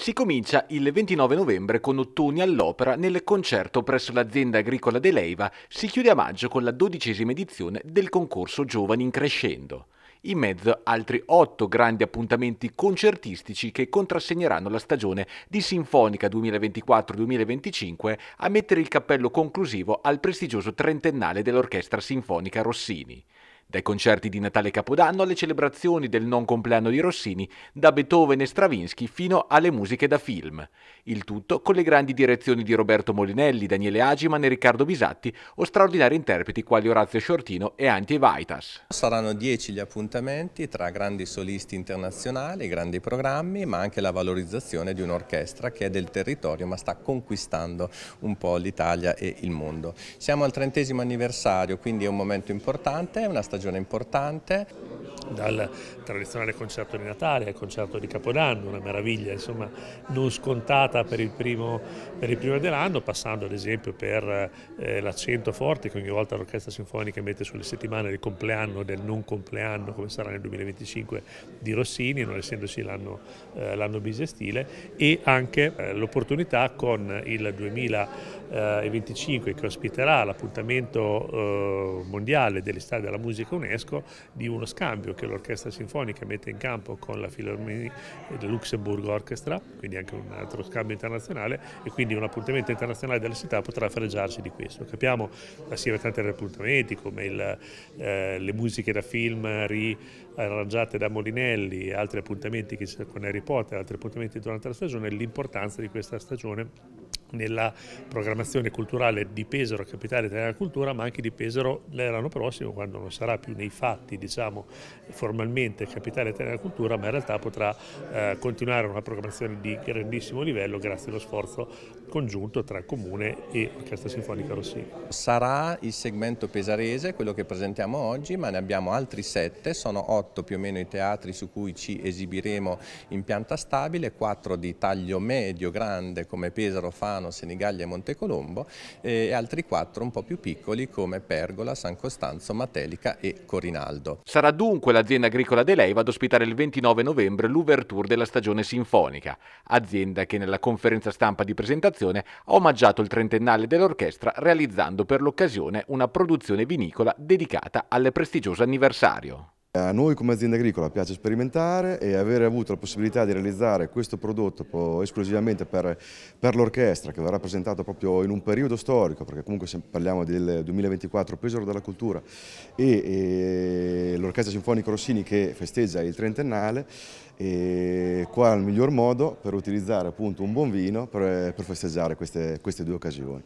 Si comincia il 29 novembre con Ottoni all'opera nel concerto presso l'azienda agricola De Leiva, si chiude a maggio con la dodicesima edizione del concorso Giovani in Crescendo. In mezzo altri otto grandi appuntamenti concertistici che contrassegneranno la stagione di Sinfonica 2024-2025 a mettere il cappello conclusivo al prestigioso trentennale dell'Orchestra Sinfonica Rossini. Dai concerti di Natale e Capodanno alle celebrazioni del non compleanno di Rossini, da Beethoven e Stravinsky fino alle musiche da film. Il tutto con le grandi direzioni di Roberto Molinelli, Daniele Agiman e Riccardo Bisatti o straordinari interpreti quali Orazio Shortino e Anti Vaitas. Saranno dieci gli appuntamenti tra grandi solisti internazionali, grandi programmi, ma anche la valorizzazione di un'orchestra che è del territorio ma sta conquistando un po' l'Italia e il mondo. Siamo al trentesimo anniversario, quindi è un momento importante, è una stagione stagione importante. Dal tradizionale concerto di Natale al concerto di Capodanno, una meraviglia insomma, non scontata per il primo, per il primo dell'anno, passando ad esempio per eh, l'accento forte che ogni volta l'orchestra sinfonica mette sulle settimane del compleanno, o del non compleanno, come sarà nel 2025 di Rossini, non essendoci l'anno, eh, bisestile, e anche eh, l'opportunità con il 2025 che ospiterà l'appuntamento eh, mondiale dell'estate della musica Sinfonica UNESCO di uno scambio che l'Orchestra Sinfonica mette in campo con la Philharmonie del Luxemburgo Orchestra, quindi anche un altro scambio internazionale e quindi un appuntamento internazionale della città potrà fareggiarsi di questo. Capiamo assieme a tanti appuntamenti come il, eh, le musiche da film riarrangiate da Molinelli, e altri appuntamenti che ci sono con Harry Potter, altri appuntamenti durante la stagione, l'importanza di questa stagione nella programmazione culturale di Pesaro, capitale italiana cultura, ma anche di Pesaro l'anno prossimo, quando non sarà più nei fatti, diciamo, formalmente capitale italiana cultura, ma in realtà potrà eh, continuare una programmazione di grandissimo livello grazie allo sforzo congiunto tra Comune e Orchestra Sinfonica Rossini. Sarà il segmento pesarese, quello che presentiamo oggi, ma ne abbiamo altri sette, sono otto più o meno i teatri su cui ci esibiremo in pianta stabile, quattro di taglio medio-grande come Pesaro, Fano, Bolzano, Senigallia e Montecolombo eh, e altri quattro un po' più piccoli come Pergola, San Costanzo, Matelica e Corinaldo. Sarà dunque l'azienda agricola De Lei ad ospitare il 29 novembre l'ouverture della stagione sinfonica, azienda che nella conferenza stampa di presentazione ha omaggiato il trentennale dell'orchestra realizzando per l'occasione una produzione vinicola dedicata al prestigioso anniversario. A noi come azienda agricola piace sperimentare e avere avuto la possibilità di realizzare questo prodotto esclusivamente per, per l'orchestra che verrà presentato proprio in un periodo storico perché comunque parliamo del 2024 Pesaro della Cultura e, e l'Orchestra Sinfonica Rossini che festeggia il trentennale e qua è il miglior modo per utilizzare appunto un buon vino per, per festeggiare queste, queste due occasioni.